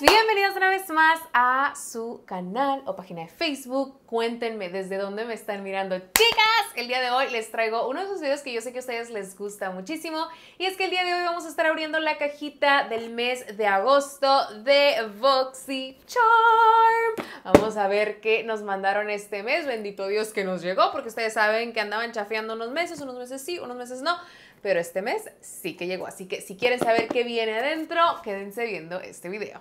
Bienvenidos una vez más a su canal o página de Facebook. Cuéntenme desde dónde me están mirando. Chicas, el día de hoy les traigo uno de esos videos que yo sé que a ustedes les gusta muchísimo. Y es que el día de hoy vamos a estar abriendo la cajita del mes de agosto de Voxy Charm. Vamos a ver qué nos mandaron este mes. Bendito Dios que nos llegó, porque ustedes saben que andaban chafeando unos meses, unos meses sí, unos meses no pero este mes sí que llegó. Así que si quieren saber qué viene adentro, quédense viendo este video.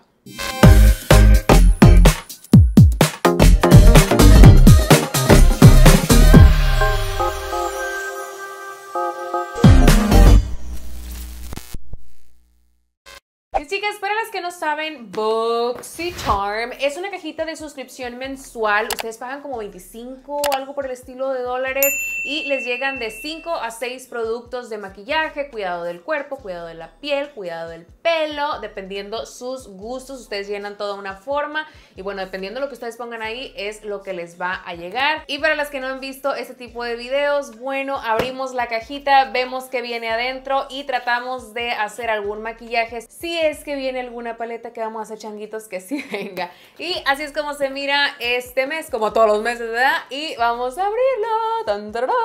Y Chicas, para las que no saben, BoxyCharm es una cajita de suscripción mensual. Ustedes pagan como 25 o algo por el estilo de dólares y les llegan de 5 a 6 productos de maquillaje, cuidado del cuerpo, cuidado de la piel, cuidado del pelo, dependiendo sus gustos. Ustedes llenan toda una forma y bueno, dependiendo lo que ustedes pongan ahí es lo que les va a llegar. Y para las que no han visto este tipo de videos, bueno, abrimos la cajita, vemos qué viene adentro y tratamos de hacer algún maquillaje. Si es que viene alguna paleta que vamos a hacer changuitos que sí venga. Y así es como se mira este mes, como todos los meses, ¿verdad? Y vamos a abrirlo.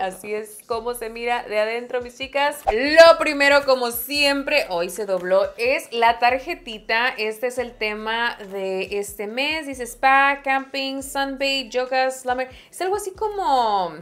Así es como se mira de adentro, mis chicas. Lo primero, como siempre, hoy se dobló, es la tarjetita. Este es el tema de este mes. Dice spa, camping, sunbathe, yoga, slumber. Es algo así como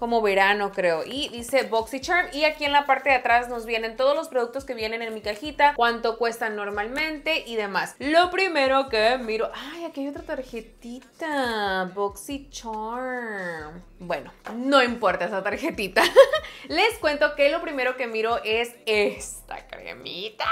como verano, creo. Y dice BoxyCharm. Y aquí en la parte de atrás nos vienen todos los productos que vienen en mi cajita, cuánto cuestan normalmente y demás. Lo primero que miro... ¡Ay, aquí hay otra tarjetita! BoxyCharm. Bueno, no importa esa tarjetita. les cuento que lo primero que miro es esta cremita.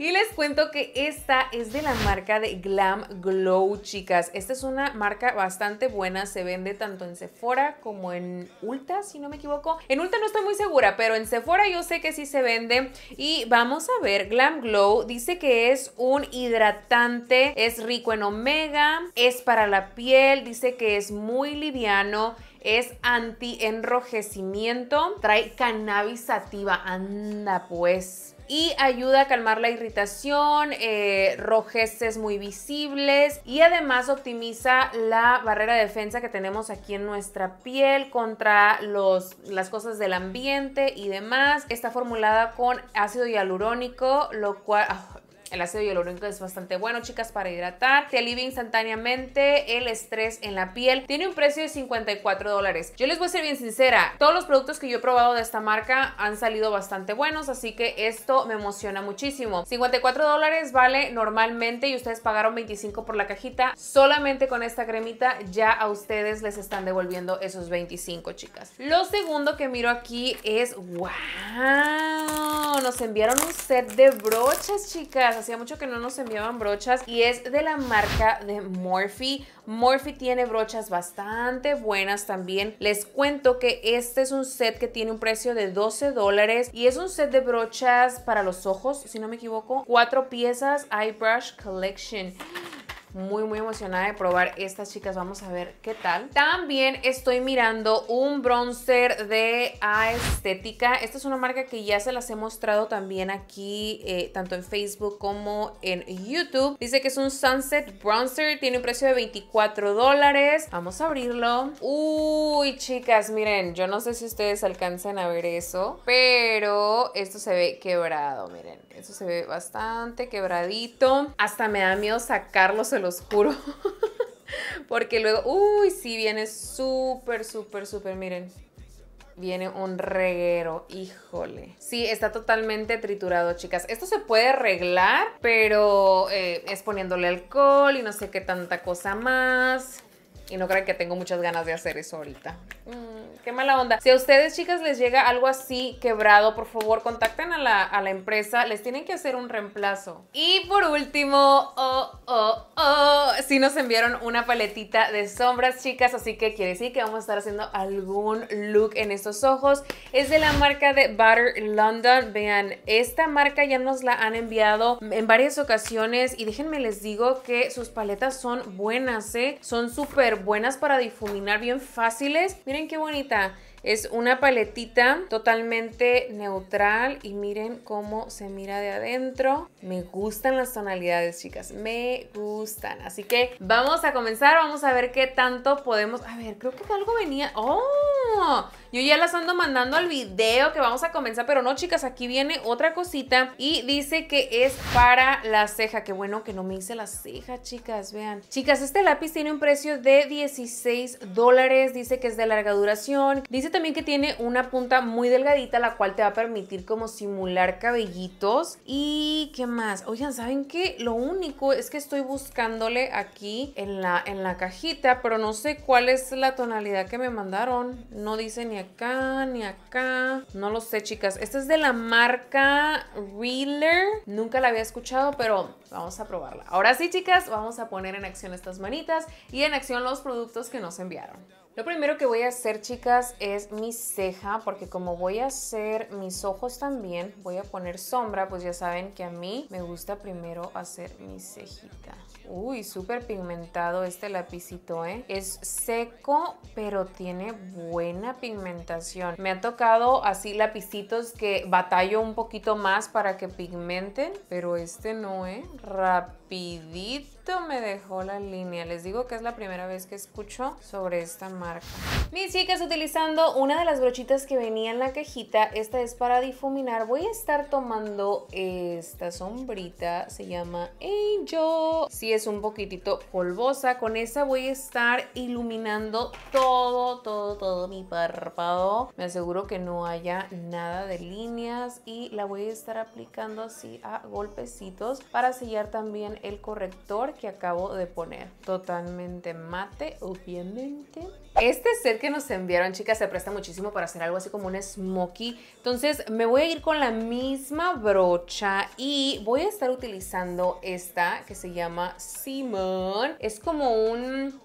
Y les cuento que esta es de la marca de Glam Glow, chicas. Esta es una marca bastante buena. Se vende tanto en Sephora como en Ulta, si no me equivoco. En Ulta no estoy muy segura, pero en Sephora yo sé que sí se vende. Y vamos a ver, Glam Glow dice que es un hidratante, es rico en omega, es para la piel, dice que es muy liviano es anti-enrojecimiento, trae cannabis sativa, anda pues y ayuda a calmar la irritación, eh, rojeces muy visibles y además optimiza la barrera de defensa que tenemos aquí en nuestra piel contra los, las cosas del ambiente y demás. Está formulada con ácido hialurónico, lo cual ah, el ácido hialurónico es bastante bueno, chicas, para hidratar. Te alivia instantáneamente el estrés en la piel. Tiene un precio de 54 dólares. Yo les voy a ser bien sincera. Todos los productos que yo he probado de esta marca han salido bastante buenos, así que esto me emociona muchísimo. 54 dólares vale normalmente y ustedes pagaron 25 por la cajita. Solamente con esta cremita ya a ustedes les están devolviendo esos 25, chicas. Lo segundo que miro aquí es, wow, nos enviaron un set de brochas, chicas. Hacía mucho que no nos enviaban brochas y es de la marca de Morphe. Morphe tiene brochas bastante buenas también. Les cuento que este es un set que tiene un precio de 12 dólares y es un set de brochas para los ojos, si no me equivoco. Cuatro piezas, Eyebrush Collection muy, muy emocionada de probar estas chicas. Vamos a ver qué tal. También estoy mirando un bronzer de Aestética. Esta es una marca que ya se las he mostrado también aquí, eh, tanto en Facebook como en YouTube. Dice que es un Sunset Bronzer. Tiene un precio de 24 dólares. Vamos a abrirlo. Uy, chicas, miren. Yo no sé si ustedes alcancen a ver eso, pero esto se ve quebrado, miren. Eso se ve bastante quebradito. Hasta me da miedo sacarlo, se los juro. Porque luego, uy, sí viene súper, súper, súper, miren. Viene un reguero, híjole. Sí, está totalmente triturado, chicas. Esto se puede arreglar, pero eh, es poniéndole alcohol y no sé qué tanta cosa más. Y no creo que tengo muchas ganas de hacer eso ahorita. Mm qué mala onda. Si a ustedes, chicas, les llega algo así quebrado, por favor, contacten a la, empresa. Les tienen que hacer un reemplazo. Y por último, oh, oh, oh, sí nos enviaron una paletita de sombras, chicas. Así que quiere decir que vamos a estar haciendo algún look en estos ojos. Es de la marca de Butter London. Vean, esta marca ya nos la han enviado en varias ocasiones. Y déjenme les digo que sus paletas son buenas, ¿eh? Son súper buenas para difuminar, bien fáciles. Miren qué bonito es una paletita totalmente neutral y miren cómo se mira de adentro. Me gustan las tonalidades, chicas. Me gustan. Así que vamos a comenzar. Vamos a ver qué tanto podemos... A ver, creo que algo venía... ¡Oh! Yo ya las ando mandando al video que vamos a comenzar, pero no, chicas, aquí viene otra cosita y dice que es para la ceja. Qué bueno que no me hice la ceja, chicas, vean. Chicas, este lápiz tiene un precio de 16 dólares, dice que es de larga duración. Dice también que tiene una punta muy delgadita, la cual te va a permitir como simular cabellitos. ¿Y qué más? Oigan, ¿saben qué? Lo único es que estoy buscándole aquí en la, en la cajita, pero no sé cuál es la tonalidad que me mandaron. No dice ni acá, ni acá. No lo sé, chicas. Esta es de la marca Reeler. Nunca la había escuchado, pero vamos a probarla. Ahora sí, chicas, vamos a poner en acción estas manitas y en acción los productos que nos enviaron. Lo primero que voy a hacer, chicas, es mi ceja, porque como voy a hacer mis ojos también, voy a poner sombra, pues ya saben que a mí me gusta primero hacer mi cejita. Uy, súper pigmentado este lapicito, ¿eh? Es seco, pero tiene buena pigmentación. Me ha tocado así lapicitos que batallo un poquito más para que pigmenten, pero este no, ¿eh? Rápido rapidito me dejó la línea. Les digo que es la primera vez que escucho sobre esta marca. Mis chicas, utilizando una de las brochitas que venía en la cajita, esta es para difuminar. Voy a estar tomando esta sombrita, se llama Angel. Sí es un poquitito polvosa, con esa voy a estar iluminando todo, todo, todo mi párpado. Me aseguro que no haya nada de líneas y la voy a estar aplicando así a golpecitos para sellar también el corrector que acabo de poner. Totalmente mate, obviamente. Este set que nos enviaron, chicas, se presta muchísimo para hacer algo así como un smokey. Entonces me voy a ir con la misma brocha y voy a estar utilizando esta que se llama Simon. Es como un...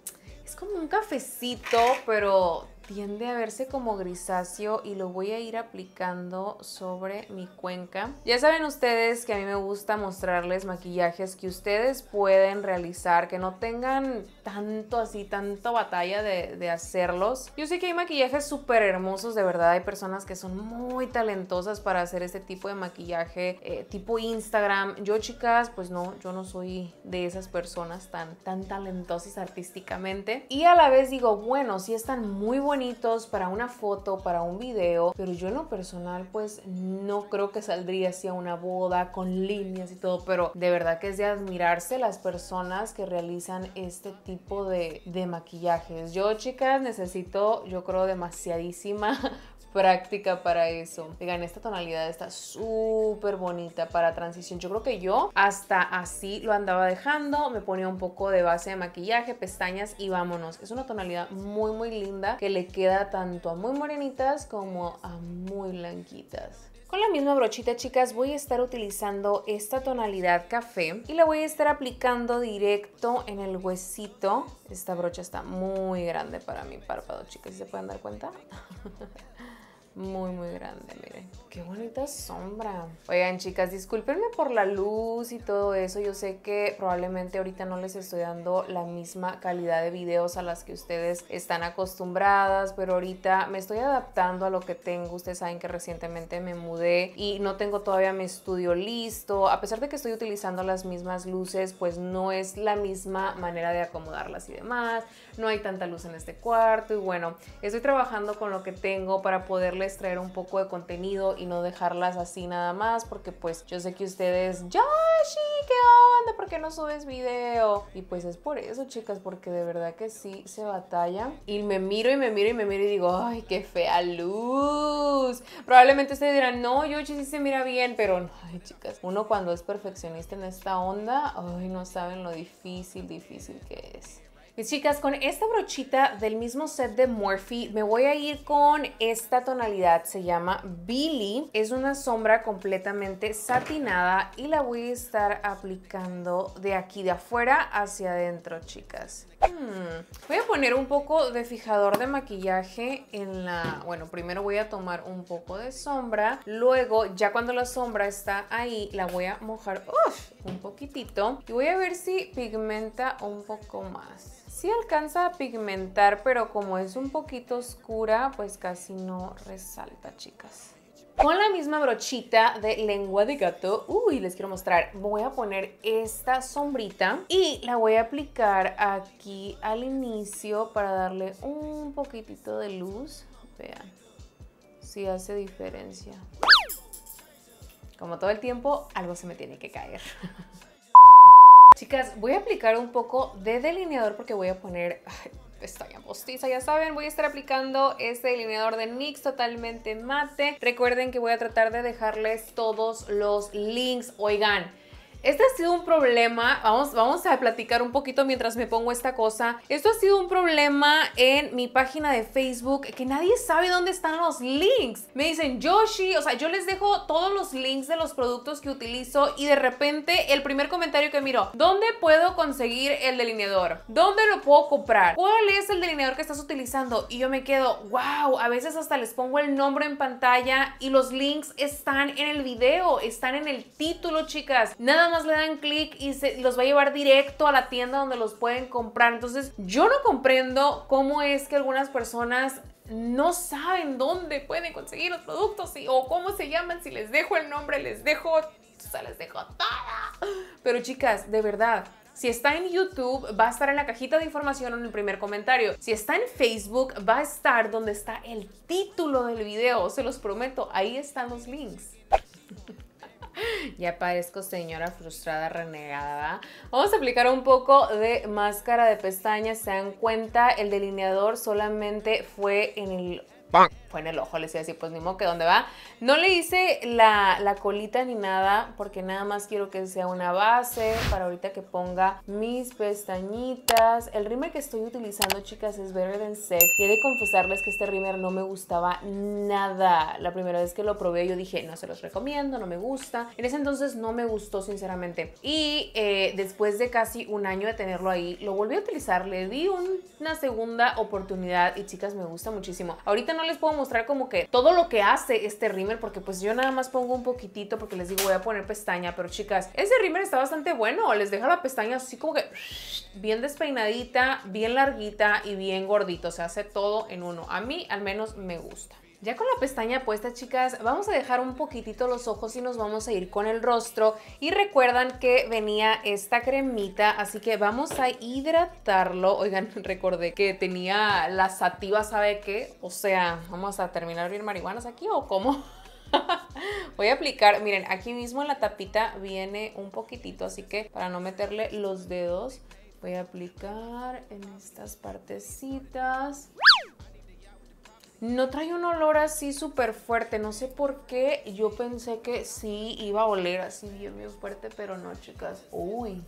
Es como un cafecito, pero tiende a verse como grisáceo y lo voy a ir aplicando sobre mi cuenca. Ya saben ustedes que a mí me gusta mostrarles maquillajes que ustedes pueden realizar, que no tengan tanto así, tanto batalla de, hacerlos. Yo sé que hay maquillajes súper hermosos, de verdad hay personas que son muy talentosas para hacer este tipo de maquillaje, eh, tipo Instagram. Yo chicas, pues no, yo no soy de esas personas tan, tan talentosas artísticamente. Y a la vez digo, bueno, si sí están muy bonitas para una foto, para un video, pero yo en lo personal pues no creo que saldría así a una boda con líneas y todo, pero de verdad que es de admirarse las personas que realizan este tipo de, de maquillajes. Yo chicas necesito, yo creo demasiadísima práctica para eso. digan esta tonalidad está súper bonita para transición. Yo creo que yo hasta así lo andaba dejando. Me ponía un poco de base de maquillaje, pestañas y vámonos. Es una tonalidad muy, muy linda que le queda tanto a muy morenitas como a muy blanquitas. Con la misma brochita, chicas, voy a estar utilizando esta tonalidad café y la voy a estar aplicando directo en el huesito. Esta brocha está muy grande para mi párpado, chicas, si se pueden dar cuenta. muy muy grande, miren. Qué bonita sombra. Oigan chicas, discúlpenme por la luz y todo eso. Yo sé que probablemente ahorita no les estoy dando la misma calidad de videos a las que ustedes están acostumbradas, pero ahorita me estoy adaptando a lo que tengo. Ustedes saben que recientemente me mudé y no tengo todavía mi estudio listo. A pesar de que estoy utilizando las mismas luces, pues no es la misma manera de acomodarlas y demás. No hay tanta luz en este cuarto y bueno, estoy trabajando con lo que tengo para poderle extraer traer un poco de contenido y no dejarlas así nada más, porque pues yo sé que ustedes, Yoshi, ¿qué onda? ¿Por qué no subes video? Y pues es por eso, chicas, porque de verdad que sí se batalla. Y me miro y me miro y me miro y digo, ay, qué fea luz. Probablemente ustedes dirán, no, Yoshi sí se mira bien, pero no, ay, chicas, uno cuando es perfeccionista en esta onda, ay, no saben lo difícil, difícil que es. Y, chicas, con esta brochita del mismo set de Morphe, me voy a ir con esta tonalidad, se llama Billy. Es una sombra completamente satinada y la voy a estar aplicando de aquí de afuera hacia adentro, chicas. Hmm. Voy a poner un poco de fijador de maquillaje en la... Bueno, primero voy a tomar un poco de sombra, luego ya cuando la sombra está ahí, la voy a mojar un poquitito y voy a ver si pigmenta un poco más. Sí alcanza a pigmentar, pero como es un poquito oscura, pues casi no resalta, chicas. Con la misma brochita de lengua de gato, uy, les quiero mostrar, voy a poner esta sombrita y la voy a aplicar aquí al inicio para darle un poquitito de luz. Vean, si hace diferencia. Como todo el tiempo, algo se me tiene que caer. Chicas, voy a aplicar un poco de delineador porque voy a poner... Ay, ya postiza, ya saben, voy a estar aplicando este delineador de NYX totalmente mate. Recuerden que voy a tratar de dejarles todos los links. Oigan, este ha sido un problema, vamos, vamos a platicar un poquito mientras me pongo esta cosa. Esto ha sido un problema en mi página de Facebook, que nadie sabe dónde están los links. Me dicen, Yoshi, o sea, yo les dejo todos los links de los productos que utilizo y de repente el primer comentario que miro, ¿dónde puedo conseguir el delineador? ¿Dónde lo puedo comprar? ¿Cuál es el delineador que estás utilizando? Y yo me quedo, wow, a veces hasta les pongo el nombre en pantalla y los links están en el video, están en el título, chicas. Nada le dan clic y se, los va a llevar directo a la tienda donde los pueden comprar. Entonces, yo no comprendo cómo es que algunas personas no saben dónde pueden conseguir los productos o cómo se llaman. Si les dejo el nombre, les dejo, les dejo todo. Pero chicas, de verdad, si está en YouTube, va a estar en la cajita de información en el primer comentario. Si está en Facebook, va a estar donde está el título del video. Se los prometo, ahí están los links. ya parezco señora frustrada, renegada, Vamos a aplicar un poco de máscara de pestañas. Se dan cuenta, el delineador solamente fue en el en el ojo, les decía así, pues ni que dónde va. No le hice la, colita ni nada porque nada más quiero que sea una base para ahorita que ponga mis pestañitas. El rímer que estoy utilizando, chicas, es Better Than Sex. Y he de confesarles que este rímel no me gustaba nada. La primera vez que lo probé yo dije, no se los recomiendo, no me gusta. En ese entonces no me gustó, sinceramente. Y eh, después de casi un año de tenerlo ahí, lo volví a utilizar. Le di una segunda oportunidad y, chicas, me gusta muchísimo. Ahorita no les puedo mostrar como que todo lo que hace este rímel, porque pues yo nada más pongo un poquitito porque les digo voy a poner pestaña, pero chicas, ese rímel está bastante bueno, les deja la pestaña así como que bien despeinadita, bien larguita y bien gordito, se hace todo en uno. A mí al menos me gusta. Ya con la pestaña puesta, chicas, vamos a dejar un poquitito los ojos y nos vamos a ir con el rostro. Y recuerdan que venía esta cremita, así que vamos a hidratarlo. Oigan, recordé que tenía la sativa, ¿sabe qué? O sea, ¿vamos a terminar bien marihuanas aquí o cómo? Voy a aplicar, miren, aquí mismo en la tapita viene un poquitito, así que para no meterle los dedos, voy a aplicar en estas partecitas no trae un olor así súper fuerte. No sé por qué yo pensé que sí iba a oler así bien, bien fuerte, pero no, chicas. Uy,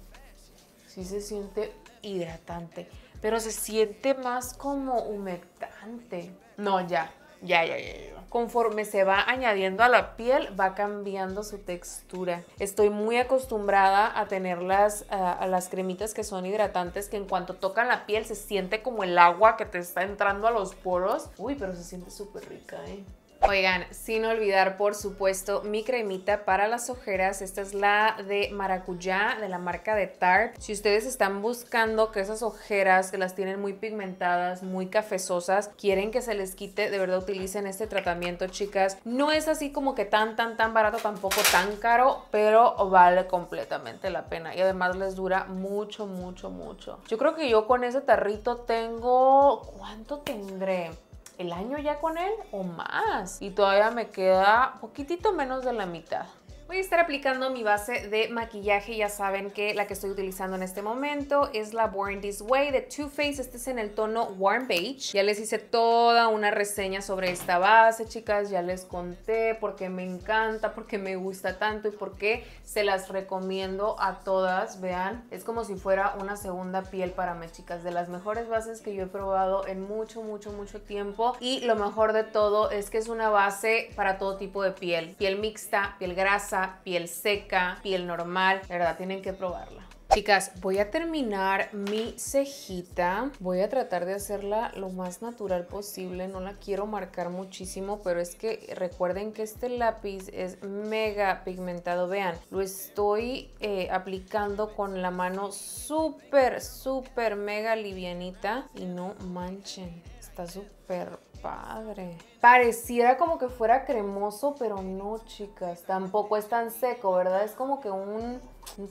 sí se siente hidratante, pero se siente más como humectante. No, ya, ya, ya, ya, Conforme se va añadiendo a la piel, va cambiando su textura. Estoy muy acostumbrada a tener las, las cremitas que son hidratantes, que en cuanto tocan la piel se siente como el agua que te está entrando a los poros. Uy, pero se siente súper rica, ¿eh? Oigan, sin olvidar, por supuesto, mi cremita para las ojeras. Esta es la de maracuyá, de la marca de Tarte. Si ustedes están buscando que esas ojeras, que las tienen muy pigmentadas, muy cafezosas, quieren que se les quite, de verdad utilicen este tratamiento, chicas. No es así como que tan, tan, tan barato, tampoco tan caro, pero vale completamente la pena. Y además les dura mucho, mucho, mucho. Yo creo que yo con ese tarrito tengo... ¿Cuánto tendré? el año ya con él o más. Y todavía me queda poquitito menos de la mitad. Voy a estar aplicando mi base de maquillaje, ya saben que la que estoy utilizando en este momento es la Born This Way de Too Faced, este es en el tono Warm Beige. Ya les hice toda una reseña sobre esta base, chicas, ya les conté por qué me encanta, por qué me gusta tanto y por qué se las recomiendo a todas, vean, es como si fuera una segunda piel para mí, chicas, de las mejores bases que yo he probado en mucho, mucho, mucho tiempo y lo mejor de todo es que es una base para todo tipo de piel, piel mixta, piel grasa, piel seca, piel normal. verdad, tienen que probarla. Chicas, voy a terminar mi cejita. Voy a tratar de hacerla lo más natural posible. No la quiero marcar muchísimo, pero es que recuerden que este lápiz es mega pigmentado. Vean, lo estoy eh, aplicando con la mano súper, súper mega livianita y no manchen. Está súper padre. Pareciera como que fuera cremoso, pero no, chicas. Tampoco es tan seco, ¿verdad? Es como que un,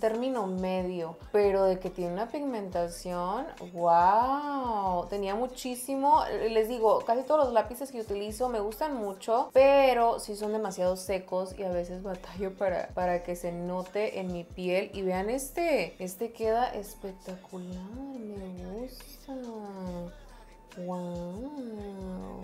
término medio. Pero de que tiene una pigmentación, wow. Tenía muchísimo. Les digo, casi todos los lápices que utilizo me gustan mucho, pero sí son demasiado secos y a veces batallo para, para que se note en mi piel. Y vean este. Este queda espectacular. Me gusta. Wow.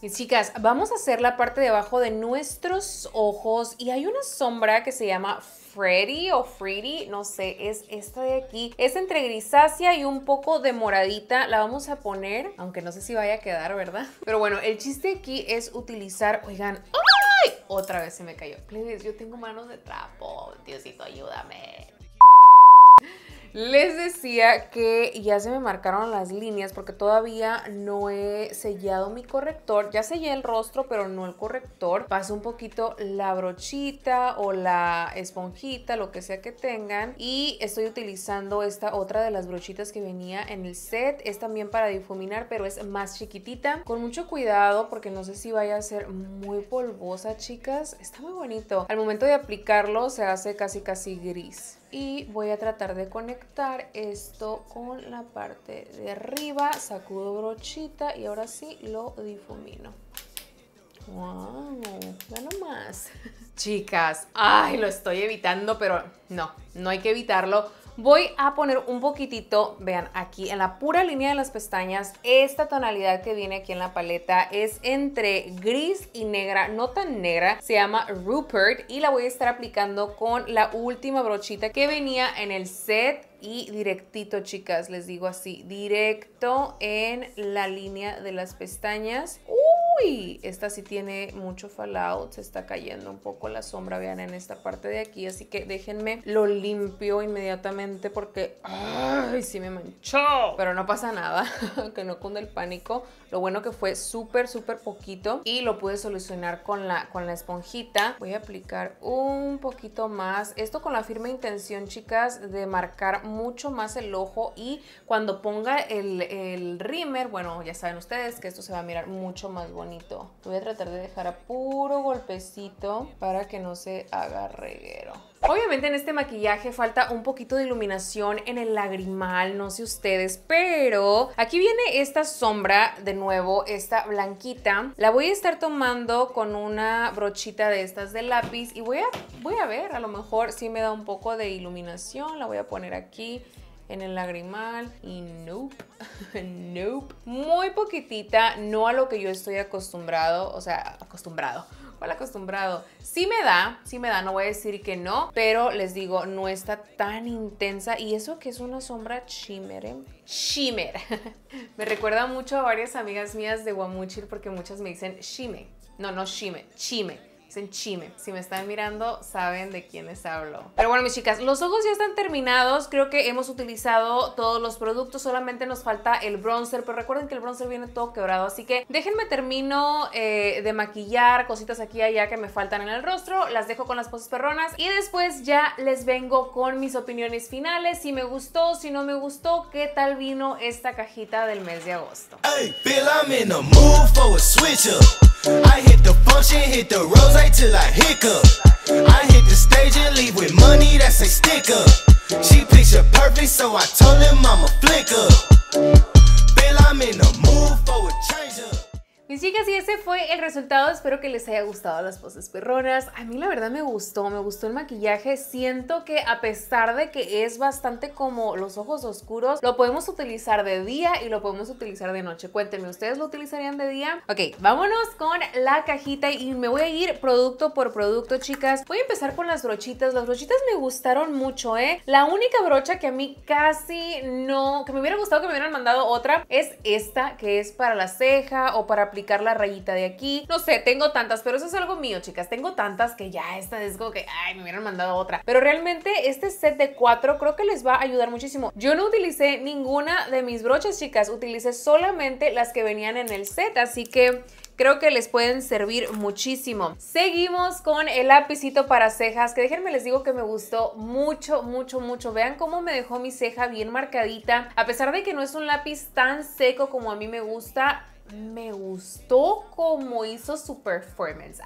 y Chicas, vamos a hacer la parte de abajo de nuestros ojos y hay una sombra que se llama Freddy o Freddy, no sé, es esta de aquí. Es entre grisácea y un poco de moradita. La vamos a poner, aunque no sé si vaya a quedar, ¿verdad? Pero bueno, el chiste aquí es utilizar, oigan, ¡ay! Otra vez se me cayó. Please, yo tengo manos de trapo. Diosito, ayúdame. Les decía que ya se me marcaron las líneas porque todavía no he sellado mi corrector. Ya sellé el rostro, pero no el corrector. Paso un poquito la brochita o la esponjita, lo que sea que tengan. Y estoy utilizando esta otra de las brochitas que venía en el set. Es también para difuminar, pero es más chiquitita. Con mucho cuidado porque no sé si vaya a ser muy polvosa, chicas. Está muy bonito. Al momento de aplicarlo se hace casi casi gris y voy a tratar de conectar esto con la parte de arriba, sacudo brochita y ahora sí lo difumino. ¡Wow! no más. Chicas, ay, lo estoy evitando, pero no, no hay que evitarlo voy a poner un poquitito, vean, aquí en la pura línea de las pestañas, esta tonalidad que viene aquí en la paleta es entre gris y negra, no tan negra, se llama Rupert y la voy a estar aplicando con la última brochita que venía en el set y directito, chicas, les digo así, directo en la línea de las pestañas. ¡Uh! esta sí tiene mucho fallout, se está cayendo un poco la sombra, vean en esta parte de aquí, así que déjenme lo limpio inmediatamente porque, ay, sí me manchó, pero no pasa nada, que no cunde el pánico, lo bueno que fue súper, súper poquito y lo pude solucionar con la, con la esponjita. Voy a aplicar un poquito más. Esto con la firme intención, chicas, de marcar mucho más el ojo y cuando ponga el, el bueno, ya saben ustedes que esto se va a mirar mucho más bonito. Voy a tratar de dejar a puro golpecito para que no se haga reguero. Obviamente en este maquillaje falta un poquito de iluminación en el lagrimal, no sé ustedes, pero aquí viene esta sombra de nuevo, esta blanquita. La voy a estar tomando con una brochita de estas de lápiz y voy a, voy a ver, a lo mejor sí me da un poco de iluminación, la voy a poner aquí en el lagrimal y nope, nope. Muy poquitita, no a lo que yo estoy acostumbrado, o sea, acostumbrado acostumbrado. Sí me da, sí me da, no voy a decir que no, pero les digo, no está tan intensa y eso que es una sombra chimere me recuerda mucho a varias amigas mías de Guamuchil porque muchas me dicen shime. No, no shime, chime en chime. Si me están mirando, saben de quién hablo. Pero bueno, mis chicas, los ojos ya están terminados. Creo que hemos utilizado todos los productos. Solamente nos falta el bronzer, pero recuerden que el bronzer viene todo quebrado. Así que déjenme termino eh, de maquillar cositas aquí y allá que me faltan en el rostro. Las dejo con las poses perronas y después ya les vengo con mis opiniones finales. Si me gustó, si no me gustó, qué tal vino esta cajita del mes de agosto. Hey, function, hit the rose till I hiccup. I hit the stage and leave with money that's a stick up. She picture perfect, so I told him I'm to flick up. I'm in the mood for a change. Y chicas, y ese fue el resultado. Espero que les haya gustado las poses perronas. A mí la verdad me gustó, me gustó el maquillaje. Siento que a pesar de que es bastante como los ojos oscuros, lo podemos utilizar de día y lo podemos utilizar de noche. Cuéntenme, ¿ustedes lo utilizarían de día? Ok, vámonos con la cajita y me voy a ir producto por producto, chicas. Voy a empezar con las brochitas. Las brochitas me gustaron mucho, ¿eh? La única brocha que a mí casi no... que me hubiera gustado que me hubieran mandado otra es esta, que es para la ceja o para aplicar la rayita de aquí. No sé, tengo tantas, pero eso es algo mío, chicas. Tengo tantas que ya esta es como que, ay, me hubieran mandado otra. Pero realmente este set de cuatro creo que les va a ayudar muchísimo. Yo no utilicé ninguna de mis brochas, chicas. Utilicé solamente las que venían en el set, así que creo que les pueden servir muchísimo. Seguimos con el lapicito para cejas, que déjenme les digo que me gustó mucho, mucho, mucho. Vean cómo me dejó mi ceja bien marcadita. A pesar de que no es un lápiz tan seco como a mí me gusta, me gustó cómo hizo su performance.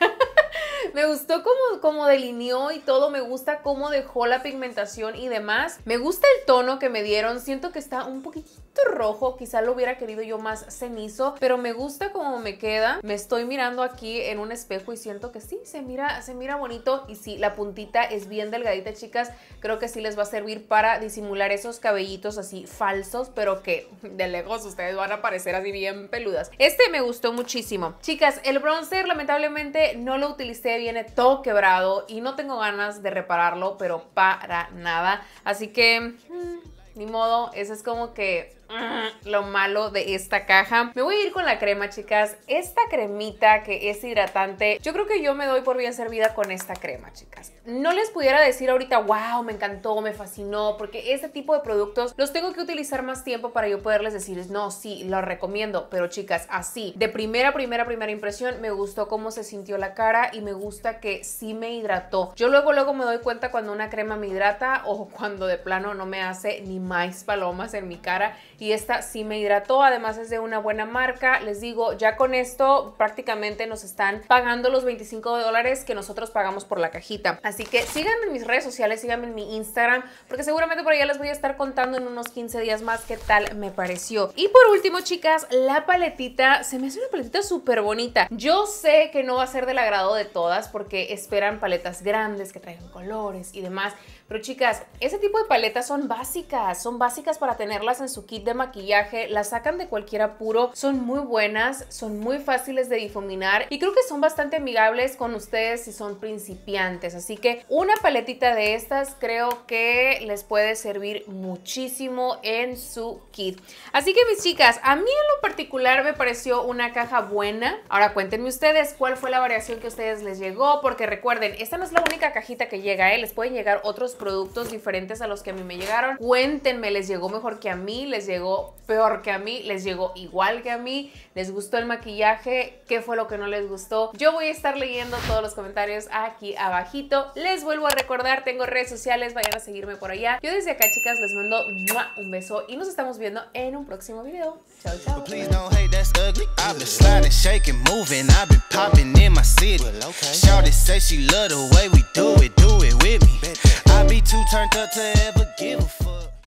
me gustó cómo, delineó y todo, me gusta cómo dejó la pigmentación y demás. Me gusta el tono que me dieron, siento que está un poquitito rojo, quizá lo hubiera querido yo más cenizo, pero me gusta como me queda. Me estoy mirando aquí en un espejo y siento que sí, se mira, se mira bonito y sí, la puntita es bien delgadita, chicas. Creo que sí les va a servir para disimular esos cabellitos así falsos, pero que de lejos ustedes van a parecer así bien peludas. Este me gustó muchísimo. Chicas, el bronzer lamentablemente no lo utilicé, viene todo quebrado y no tengo ganas de repararlo, pero para nada. Así que... Mm, ni modo, ese es como que Mm, lo malo de esta caja. Me voy a ir con la crema, chicas. Esta cremita que es hidratante, yo creo que yo me doy por bien servida con esta crema, chicas. No les pudiera decir ahorita, wow, me encantó, me fascinó, porque este tipo de productos los tengo que utilizar más tiempo para yo poderles decir, no, sí, lo recomiendo. Pero chicas, así, de primera, primera, primera impresión, me gustó cómo se sintió la cara y me gusta que sí me hidrató. Yo luego, luego me doy cuenta cuando una crema me hidrata o cuando de plano no me hace ni más palomas en mi cara y esta sí me hidrató, además es de una buena marca. Les digo, ya con esto prácticamente nos están pagando los 25 dólares que nosotros pagamos por la cajita. Así que síganme en mis redes sociales, síganme en mi Instagram, porque seguramente por allá les voy a estar contando en unos 15 días más qué tal me pareció. Y por último, chicas, la paletita, se me hace una paletita súper bonita. Yo sé que no va a ser del agrado de todas porque esperan paletas grandes que traigan colores y demás, pero chicas, ese tipo de paletas son básicas, son básicas para tenerlas en su kit de maquillaje, las sacan de cualquier apuro, son muy buenas, son muy fáciles de difuminar y creo que son bastante amigables con ustedes si son principiantes. Así que una paletita de estas creo que les puede servir muchísimo en su kit. Así que mis chicas, a mí en lo particular me pareció una caja buena. Ahora cuéntenme ustedes cuál fue la variación que a ustedes les llegó, porque recuerden, esta no es la única cajita que llega, ¿eh? les pueden llegar otros productos diferentes a los que a mí me llegaron. Cuéntenme, ¿les llegó mejor que a mí? ¿Les llegó peor que a mí? ¿Les llegó igual que a mí? ¿Les gustó el maquillaje? ¿Qué fue lo que no les gustó? Yo voy a estar leyendo todos los comentarios aquí abajito. Les vuelvo a recordar, tengo redes sociales, vayan a seguirme por allá. Yo desde acá, chicas, les mando un beso y nos estamos viendo en un próximo video. Chao, chao. be too turned up to ever give a fuck.